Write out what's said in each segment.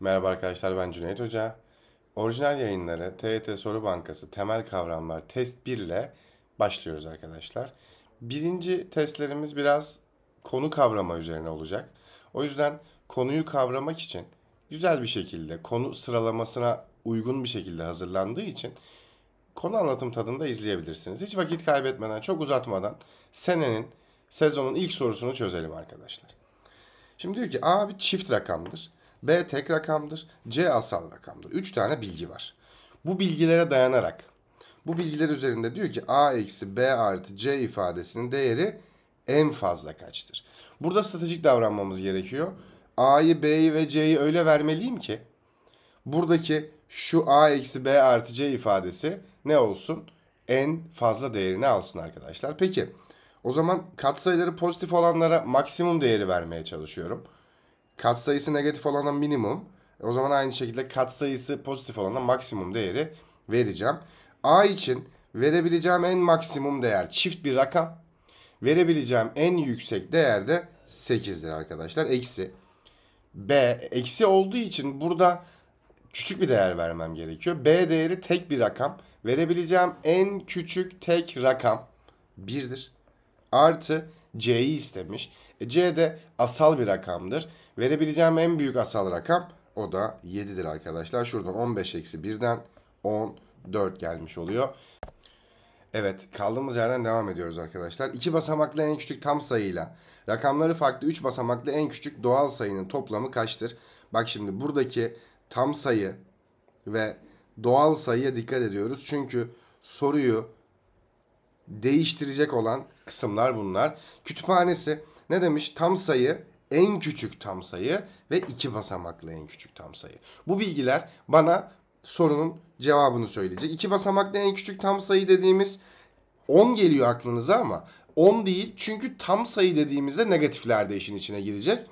Merhaba arkadaşlar ben Cüneyt Hoca. Orijinal yayınları TYT Soru Bankası temel kavramlar test 1 ile başlıyoruz arkadaşlar. Birinci testlerimiz biraz konu kavrama üzerine olacak. O yüzden konuyu kavramak için güzel bir şekilde konu sıralamasına uygun bir şekilde hazırlandığı için konu anlatım tadında izleyebilirsiniz. Hiç vakit kaybetmeden, çok uzatmadan senenin, sezonun ilk sorusunu çözelim arkadaşlar. Şimdi diyor ki A bir çift rakamdır. B tek rakamdır. C asal rakamdır. 3 tane bilgi var. Bu bilgilere dayanarak bu bilgiler üzerinde diyor ki A eksi B artı C ifadesinin değeri en fazla kaçtır? Burada stratejik davranmamız gerekiyor. A'yı, B'yi ve C'yi öyle vermeliyim ki buradaki şu A eksi B artı C ifadesi ne olsun? En fazla değerini alsın arkadaşlar. Peki o zaman katsayıları pozitif olanlara maksimum değeri vermeye çalışıyorum katsayısı negatif olana minimum. E, o zaman aynı şekilde katsayısı pozitif olana maksimum değeri vereceğim. A için verebileceğim en maksimum değer çift bir rakam. Verebileceğim en yüksek değer de 8'dir arkadaşlar. Eksi. B eksi olduğu için burada küçük bir değer vermem gerekiyor. B değeri tek bir rakam. Verebileceğim en küçük tek rakam 1'dir. Artı C'yi istemiş. E, C de asal bir rakamdır. Verebileceğim en büyük asal rakam o da 7'dir arkadaşlar. Şuradan 15 eksi 1'den 14 gelmiş oluyor. Evet kaldığımız yerden devam ediyoruz arkadaşlar. 2 basamaklı en küçük tam sayıyla rakamları farklı 3 basamaklı en küçük doğal sayının toplamı kaçtır? Bak şimdi buradaki tam sayı ve doğal sayıya dikkat ediyoruz. Çünkü soruyu değiştirecek olan kısımlar bunlar. Kütüphanesi ne demiş? Tam sayı en küçük tam sayı ve iki basamaklı en küçük tam sayı. Bu bilgiler bana sorunun cevabını söyleyecek. İki basamaklı en küçük tam sayı dediğimiz 10 geliyor aklınıza ama 10 değil. Çünkü tam sayı dediğimizde negatifler de işin içine girecek.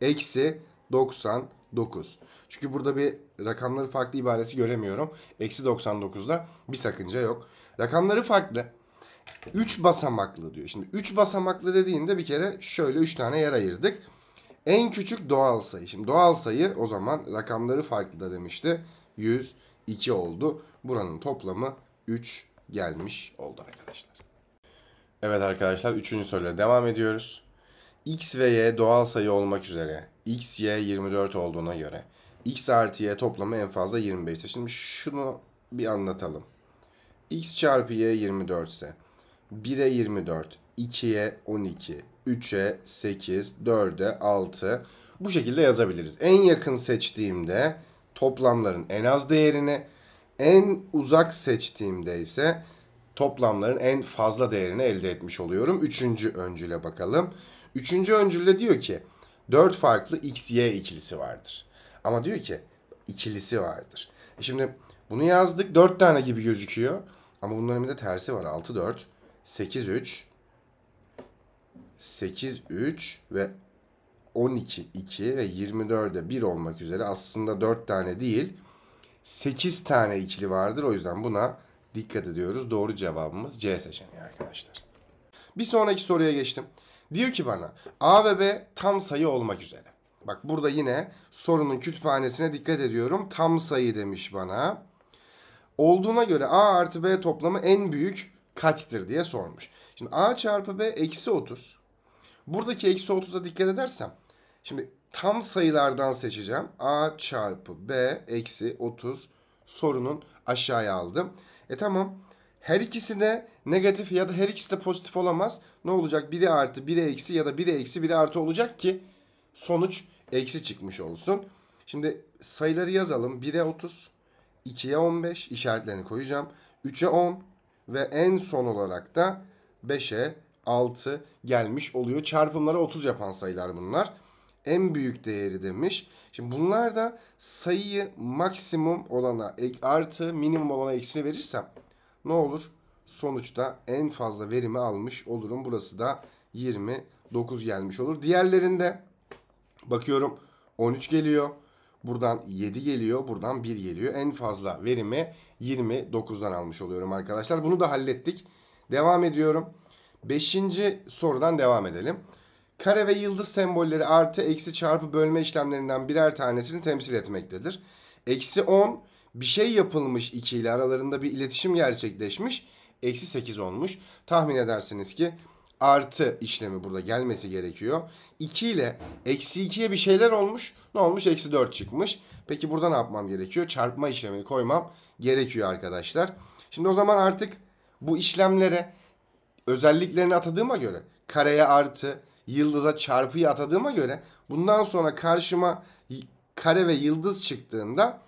Eksi 99. Çünkü burada bir rakamları farklı ibaresi göremiyorum. Eksi 99'da bir sakınca yok. Rakamları farklı. 3 basamaklı diyor. Şimdi 3 basamaklı dediğinde bir kere şöyle 3 tane yer ayırdık. En küçük doğal sayı. Şimdi doğal sayı o zaman rakamları farklı da demişti. 102 oldu. Buranın toplamı 3 gelmiş oldu arkadaşlar. Evet arkadaşlar 3. soruyla devam ediyoruz. X ve Y doğal sayı olmak üzere. X, Y 24 olduğuna göre. X artı Y toplamı en fazla 25'te. Şimdi şunu bir anlatalım. X çarpı Y 24 ise 1'e 24, 2'ye 12, 3'e 8, 4'e 6 bu şekilde yazabiliriz. En yakın seçtiğimde toplamların en az değerini, en uzak seçtiğimde ise toplamların en fazla değerini elde etmiş oluyorum. Üçüncü öncüle bakalım. Üçüncü öncülde diyor ki 4 farklı x-y ikilisi vardır. Ama diyor ki ikilisi vardır. E şimdi bunu yazdık 4 tane gibi gözüküyor. Ama bunların bir de tersi var 6-4. 8 3 8 3 ve 12 2 ve 24'e 1 olmak üzere aslında 4 tane değil 8 tane ikili vardır. O yüzden buna dikkat ediyoruz. Doğru cevabımız C seçeneği arkadaşlar. Bir sonraki soruya geçtim. Diyor ki bana A ve B tam sayı olmak üzere. Bak burada yine sorunun kütüphanesine dikkat ediyorum. Tam sayı demiş bana. Olduğuna göre A artı B toplamı en büyük kaçtır diye sormuş. Şimdi a çarpı b eksi 30. Buradaki eksi 30'a dikkat edersem. Şimdi tam sayılardan seçeceğim. a çarpı b eksi 30 sorunun aşağıya aldım. E tamam. Her ikisi de negatif ya da her ikisi de pozitif olamaz. Ne olacak? Biri artı biri eksi ya da biri eksi biri artı olacak ki sonuç eksi çıkmış olsun. Şimdi sayıları yazalım. 1'e 30, 2'ye 15 işaretlerini koyacağım. 3'e 10, ve en son olarak da 5'e 6 gelmiş oluyor. Çarpımlara 30 yapan sayılar bunlar. En büyük değeri demiş. Şimdi bunlar da sayıyı maksimum olana artı minimum olana eksi verirsem ne olur? Sonuçta en fazla verimi almış olurum. Burası da 29 gelmiş olur. Diğerlerinde bakıyorum 13 geliyor. Buradan 7 geliyor, buradan 1 geliyor. En fazla verimi 29'dan almış oluyorum arkadaşlar. Bunu da hallettik. Devam ediyorum. 5. sorudan devam edelim. Kare ve yıldız sembolleri artı, eksi, çarpı, bölme işlemlerinden birer tanesini temsil etmektedir. Eksi 10 bir şey yapılmış 2 ile aralarında bir iletişim gerçekleşmiş. Eksi 8 olmuş. Tahmin edersiniz ki artı işlemi burada gelmesi gerekiyor. 2 ile eksi 2'ye bir şeyler olmuş. Ne olmuş? Eksi 4 çıkmış. Peki burada ne yapmam gerekiyor? Çarpma işlemini koymam gerekiyor arkadaşlar. Şimdi o zaman artık bu işlemlere özelliklerini atadığıma göre kareye artı, yıldıza çarpıyı atadığıma göre bundan sonra karşıma kare ve yıldız çıktığında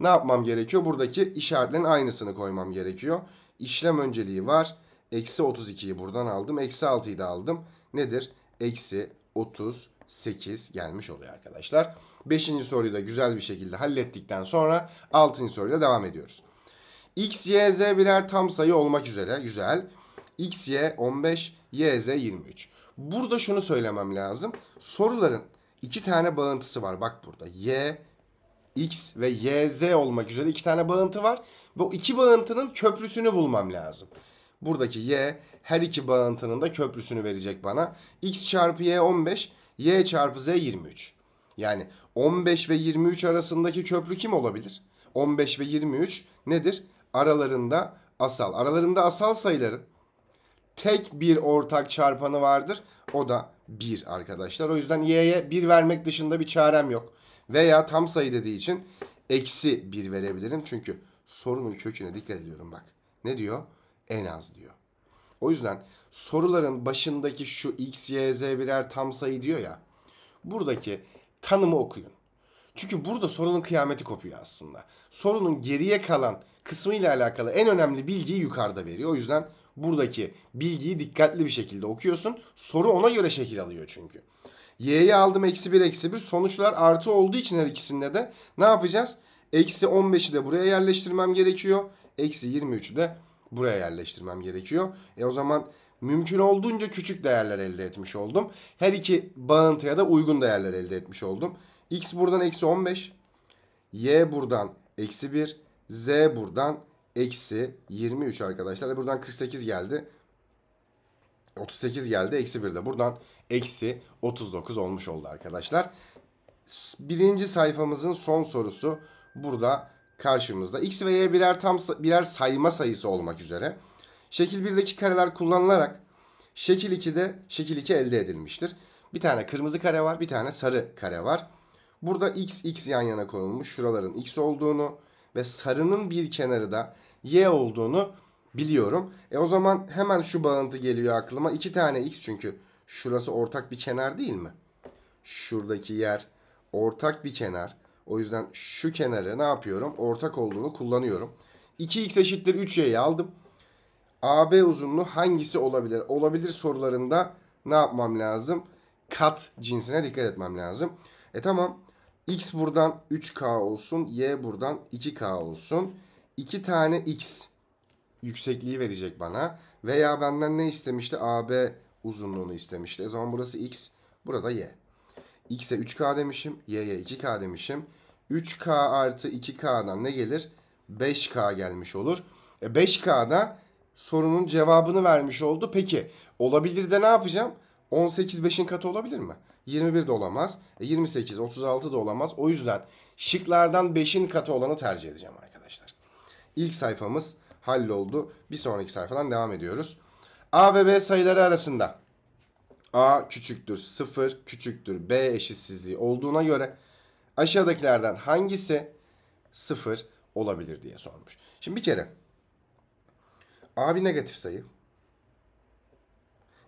ne yapmam gerekiyor? Buradaki işaretlerin aynısını koymam gerekiyor. İşlem önceliği var. Eksi 32'yi buradan aldım. Eksi 6'yı da aldım. Nedir? Eksi 38 gelmiş oluyor arkadaşlar. Beşinci soruyu da güzel bir şekilde hallettikten sonra altıncı soruyla devam ediyoruz. X, Y, Z birer tam sayı olmak üzere. Güzel. X, Y 15, Y, Z 23. Burada şunu söylemem lazım. Soruların iki tane bağıntısı var. Bak burada. Y, X ve y, z olmak üzere iki tane bağıntı var. Bu iki bağıntının köprüsünü bulmam lazım. Buradaki y her iki bağıntının da köprüsünü verecek bana. x çarpı y 15, y çarpı z 23. Yani 15 ve 23 arasındaki köprü kim olabilir? 15 ve 23 nedir? Aralarında asal. Aralarında asal sayıların tek bir ortak çarpanı vardır. O da 1 arkadaşlar. O yüzden y'ye 1 vermek dışında bir çarem yok. Veya tam sayı dediği için eksi 1 verebilirim. Çünkü sorunun köküne dikkat ediyorum bak. Ne diyor? En az diyor. O yüzden soruların başındaki şu x, y, z birer tam sayı diyor ya. Buradaki tanımı okuyun. Çünkü burada sorunun kıyameti kopuyor aslında. Sorunun geriye kalan kısmıyla alakalı en önemli bilgiyi yukarıda veriyor. O yüzden buradaki bilgiyi dikkatli bir şekilde okuyorsun. Soru ona göre şekil alıyor çünkü. Y'yi aldım eksi 1 eksi 1. Sonuçlar artı olduğu için her ikisinde de ne yapacağız? Eksi 15'i de buraya yerleştirmem gerekiyor. Eksi 23'ü de buraya yerleştirmem gerekiyor. E o zaman mümkün olduğunca küçük değerler elde etmiş oldum. Her iki bağıntıya da uygun değerler elde etmiş oldum. X buradan eksi 15. Y buradan eksi 1. Z buradan eksi 23 arkadaşlar. E buradan 48 geldi. 38 geldi. Eksi 1 de buradan eksi 39 olmuş oldu arkadaşlar. Birinci sayfamızın son sorusu burada karşımızda. X ve Y birer tam birer sayma sayısı olmak üzere. Şekil 1'deki kareler kullanılarak şekil 2'de şekil 2 elde edilmiştir. Bir tane kırmızı kare var, bir tane sarı kare var. Burada x x yan yana konulmuş. Şuraların x olduğunu ve sarının bir kenarı da y olduğunu biliyorum. E o zaman hemen şu bağıntı geliyor aklıma. iki tane x çünkü şurası ortak bir kenar değil mi? Şuradaki yer ortak bir kenar. O yüzden şu kenarı ne yapıyorum? Ortak olduğunu kullanıyorum. 2x eşittir 3y'yi aldım. AB uzunluğu hangisi olabilir? Olabilir sorularında ne yapmam lazım? Kat cinsine dikkat etmem lazım. E tamam. X buradan 3K olsun. Y buradan 2K olsun. 2 tane X yüksekliği verecek bana. Veya benden ne istemişti? AB uzunluğunu istemişti. O e zaman burası X. Burada Y. X'e 3K demişim. Y'ye 2K demişim. 3K artı 2K'dan ne gelir? 5K gelmiş olur. E 5K'da sorunun cevabını vermiş oldu. Peki olabilir de ne yapacağım? 18 5'in katı olabilir mi? 21 de olamaz. E 28, 36 da olamaz. O yüzden şıklardan 5'in katı olanı tercih edeceğim arkadaşlar. İlk sayfamız halloldu. Bir sonraki sayfadan devam ediyoruz. A ve B sayıları arasında a küçüktür 0 küçüktür b eşitsizliği olduğuna göre aşağıdakilerden hangisi 0 olabilir diye sormuş. Şimdi bir kere a bir negatif sayı.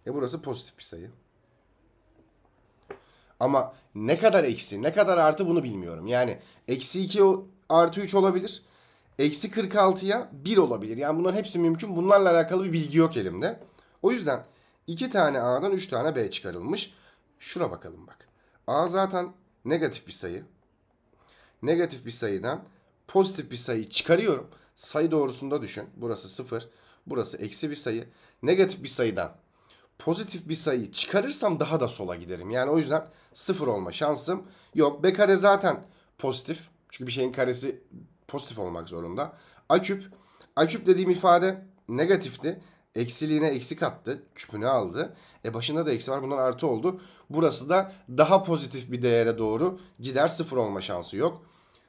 E burası pozitif bir sayı. Ama ne kadar eksi ne kadar artı bunu bilmiyorum. Yani eksi 2 artı 3 olabilir. Eksi 46'ya 1 olabilir. Yani bunların hepsi mümkün. Bunlarla alakalı bir bilgi yok elimde. O yüzden 2 tane A'dan 3 tane B çıkarılmış. Şuna bakalım bak. A zaten negatif bir sayı. Negatif bir sayıdan pozitif bir sayı çıkarıyorum. Sayı doğrusunda düşün. Burası 0. Burası eksi bir sayı. Negatif bir sayıdan pozitif bir sayı çıkarırsam daha da sola giderim. Yani o yüzden 0 olma şansım yok. B kare zaten pozitif. Çünkü bir şeyin karesi pozitif olmak zorunda. A küp. A küp dediğim ifade negatifti. Eksiliğine eksik attı. Küpünü aldı. E başında da eksi var. Bundan artı oldu. Burası da daha pozitif bir değere doğru gider. Sıfır olma şansı yok.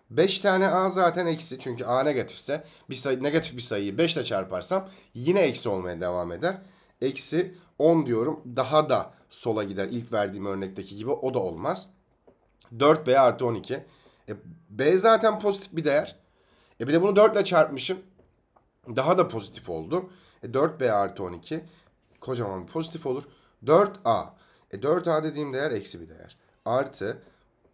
5 tane A zaten eksi. Çünkü A negatifse bir sayı, negatif bir sayıyı 5 ile çarparsam yine eksi olmaya devam eder. Eksi 10 diyorum. Daha da sola gider. İlk verdiğim örnekteki gibi o da olmaz. 4B artı 12. E, B zaten pozitif bir değer. E bir de bunu 4 ile çarpmışım. Daha da pozitif oldu. E 4B artı 12 kocaman bir pozitif olur. 4A. E 4A dediğim değer eksi bir değer. Artı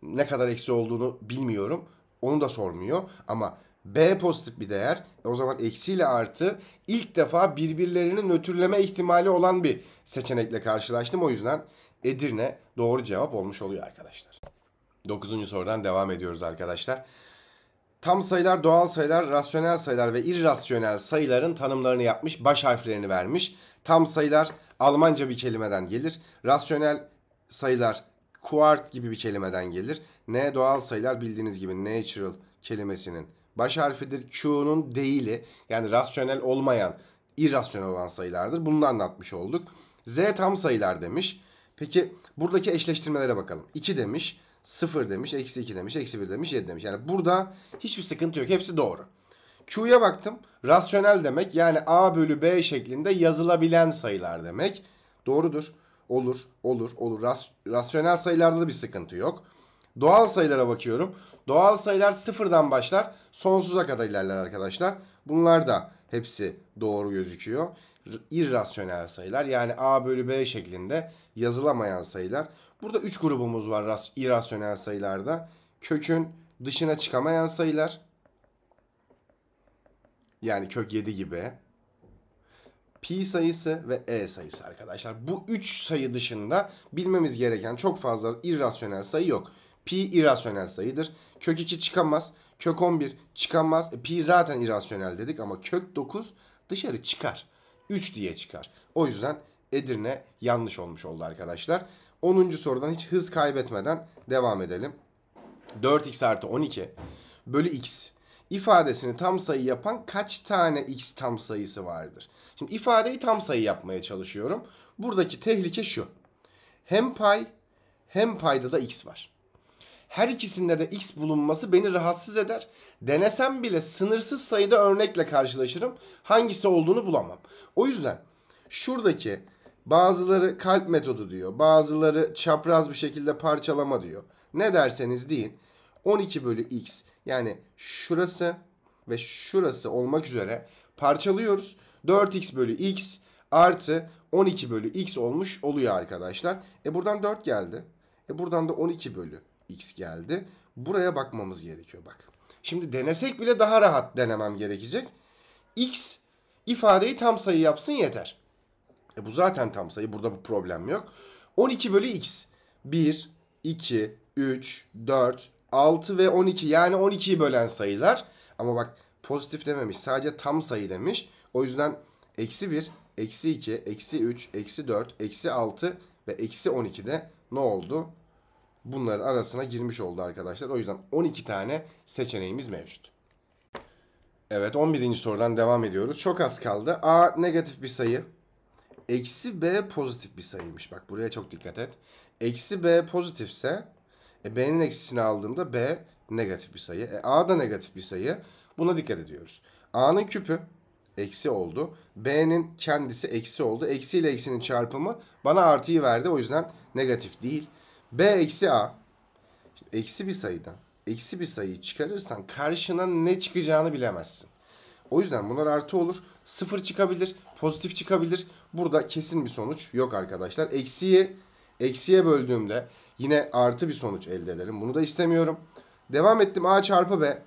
ne kadar eksi olduğunu bilmiyorum. Onu da sormuyor. Ama B pozitif bir değer. E o zaman eksiyle artı ilk defa birbirlerini nötrleme ihtimali olan bir seçenekle karşılaştım. O yüzden Edirne doğru cevap olmuş oluyor arkadaşlar. 9. sorudan devam ediyoruz arkadaşlar. Tam sayılar, doğal sayılar, rasyonel sayılar ve irrasyonel sayıların tanımlarını yapmış, baş harflerini vermiş. Tam sayılar Almanca bir kelimeden gelir. Rasyonel sayılar "Quart" gibi bir kelimeden gelir. N doğal sayılar bildiğiniz gibi natural kelimesinin baş harfidir. Q'nun değili yani rasyonel olmayan, irrasyonel olan sayılardır. Bunu anlatmış olduk. Z tam sayılar demiş. Peki buradaki eşleştirmelere bakalım. 2 demiş. 0 demiş, eksi 2 demiş, eksi 1 demiş, 7 demiş. Yani burada hiçbir sıkıntı yok. Hepsi doğru. Q'ya baktım. Rasyonel demek yani A bölü B şeklinde yazılabilen sayılar demek. Doğrudur. Olur, olur, olur. Ras rasyonel sayılarda da bir sıkıntı yok. Doğal sayılara bakıyorum. Doğal sayılar sıfırdan başlar. Sonsuza kadar ilerler arkadaşlar. Bunlar da hepsi doğru gözüküyor. İrrasyonel sayılar yani A bölü B şeklinde yazılamayan sayılar. Burada 3 grubumuz var irasyonel sayılarda. Kökün dışına çıkamayan sayılar. Yani kök 7 gibi. Pi sayısı ve E sayısı arkadaşlar. Bu 3 sayı dışında bilmemiz gereken çok fazla irrasyonel sayı yok. Pi irrasyonel sayıdır. Kök 2 çıkamaz. Kök 11 çıkamaz. E, pi zaten irrasyonel dedik ama kök 9 dışarı çıkar. 3 diye çıkar. O yüzden Edirne yanlış olmuş oldu arkadaşlar. 10. sorudan hiç hız kaybetmeden devam edelim. 4x artı 12 bölü x ifadesini tam sayı yapan kaç tane x tam sayısı vardır? Şimdi ifadeyi tam sayı yapmaya çalışıyorum. Buradaki tehlike şu. Hem pay hem payda da x var. Her ikisinde de x bulunması beni rahatsız eder. Denesem bile sınırsız sayıda örnekle karşılaşırım. Hangisi olduğunu bulamam. O yüzden şuradaki Bazıları kalp metodu diyor. Bazıları çapraz bir şekilde parçalama diyor. Ne derseniz deyin. 12 bölü x yani şurası ve şurası olmak üzere parçalıyoruz. 4x bölü x artı 12 bölü x olmuş oluyor arkadaşlar. E buradan 4 geldi. E buradan da 12 bölü x geldi. Buraya bakmamız gerekiyor bak. Şimdi denesek bile daha rahat denemem gerekecek. x ifadeyi tam sayı yapsın yeter. E bu zaten tam sayı. Burada bu problem yok. 12 bölü x. 1, 2, 3, 4, 6 ve 12. Yani 12'yi bölen sayılar. Ama bak pozitif dememiş. Sadece tam sayı demiş. O yüzden eksi 1, eksi 2, eksi 3, eksi 4, eksi 6 ve eksi 12 de ne oldu? Bunların arasına girmiş oldu arkadaşlar. O yüzden 12 tane seçeneğimiz mevcut. Evet 11. sorudan devam ediyoruz. Çok az kaldı. A negatif bir sayı eksi b pozitif bir sayıymış. Bak buraya çok dikkat et. Eksi b pozitifse e, b'nin eksisini aldığımda b negatif bir sayı. E, a da negatif bir sayı. Buna dikkat ediyoruz. a'nın küpü eksi oldu. b'nin kendisi eksi oldu. Eksi ile eksinin çarpımı bana artıyı verdi. O yüzden negatif değil. b eksi a. Şimdi eksi bir sayıdan eksi bir sayıyı çıkarırsan karşına ne çıkacağını bilemezsin. O yüzden bunlar artı olur. Sıfır çıkabilir. Pozitif çıkabilir. Burada kesin bir sonuç yok arkadaşlar. Eksiye, eksiye böldüğümde yine artı bir sonuç elde ederim. Bunu da istemiyorum. Devam ettim. A çarpı B.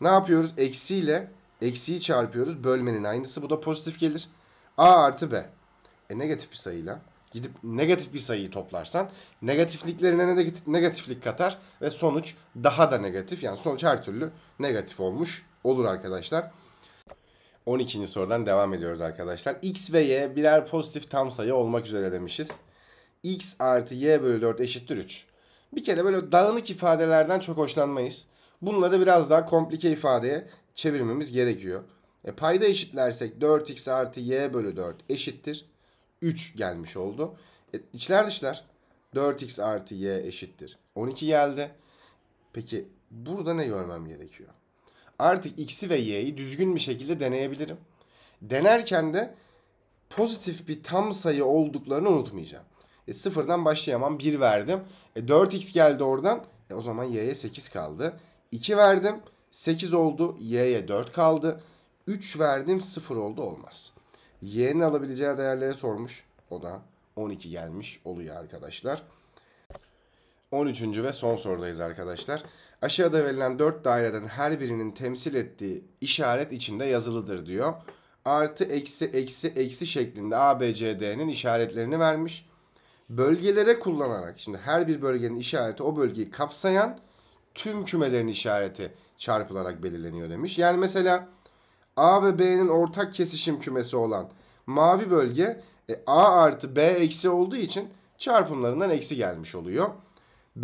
Ne yapıyoruz? Eksiyle eksiyi çarpıyoruz. Bölmenin aynısı. Bu da pozitif gelir. A artı B. E negatif bir sayıyla gidip negatif bir sayıyı toplarsan negatifliklerine negatiflik katar ve sonuç daha da negatif. Yani sonuç her türlü negatif olmuş olur arkadaşlar. 12. sorudan devam ediyoruz arkadaşlar. X ve Y birer pozitif tam sayı olmak üzere demişiz. X artı Y bölü 4 eşittir 3. Bir kere böyle dağınık ifadelerden çok hoşlanmayız. Bunları biraz daha komplike ifadeye çevirmemiz gerekiyor. E, payda eşitlersek 4x artı y bölü 4 eşittir. 3 gelmiş oldu. E, içler dışlar 4x artı y eşittir. 12 geldi. Peki burada ne görmem gerekiyor? artık x'i ve y'yi düzgün bir şekilde deneyebilirim. Denerken de pozitif bir tam sayı olduklarını unutmayacağım. E, sıfırdan başlayamam. 1 verdim. E, 4x geldi oradan. E, o zaman y'ye 8 kaldı. 2 verdim. 8 oldu. Y'ye 4 kaldı. 3 verdim. 0 oldu. Olmaz. Y'nin alabileceği değerleri sormuş. O da 12 gelmiş oluyor arkadaşlar. 13. ve son sorudayız arkadaşlar. Aşağıda verilen dört daireden her birinin temsil ettiği işaret içinde yazılıdır diyor. Artı, eksi, eksi, eksi şeklinde ABCD'nin işaretlerini vermiş. Bölgelere kullanarak şimdi her bir bölgenin işareti o bölgeyi kapsayan tüm kümelerin işareti çarpılarak belirleniyor demiş. Yani mesela A ve B'nin ortak kesişim kümesi olan mavi bölge e, A artı B eksi olduğu için çarpımlarından eksi gelmiş oluyor. B,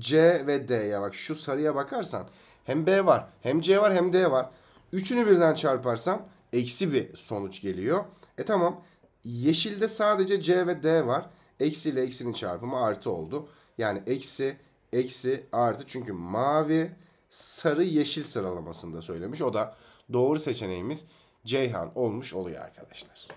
C ve D. Ya bak şu sarıya bakarsan hem B var hem C var hem D var. Üçünü birden çarparsam eksi bir sonuç geliyor. E tamam yeşilde sadece C ve D var. Eksi ile eksinin çarpımı artı oldu. Yani eksi eksi artı çünkü mavi sarı yeşil sıralamasında söylemiş. O da doğru seçeneğimiz Ceyhan olmuş oluyor arkadaşlar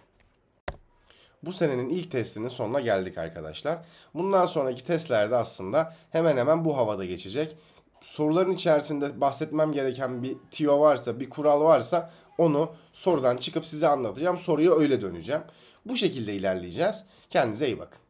bu senenin ilk testinin sonuna geldik arkadaşlar. Bundan sonraki testlerde aslında hemen hemen bu havada geçecek. Soruların içerisinde bahsetmem gereken bir tiyo varsa, bir kural varsa onu sorudan çıkıp size anlatacağım. Soruya öyle döneceğim. Bu şekilde ilerleyeceğiz. Kendinize iyi bakın.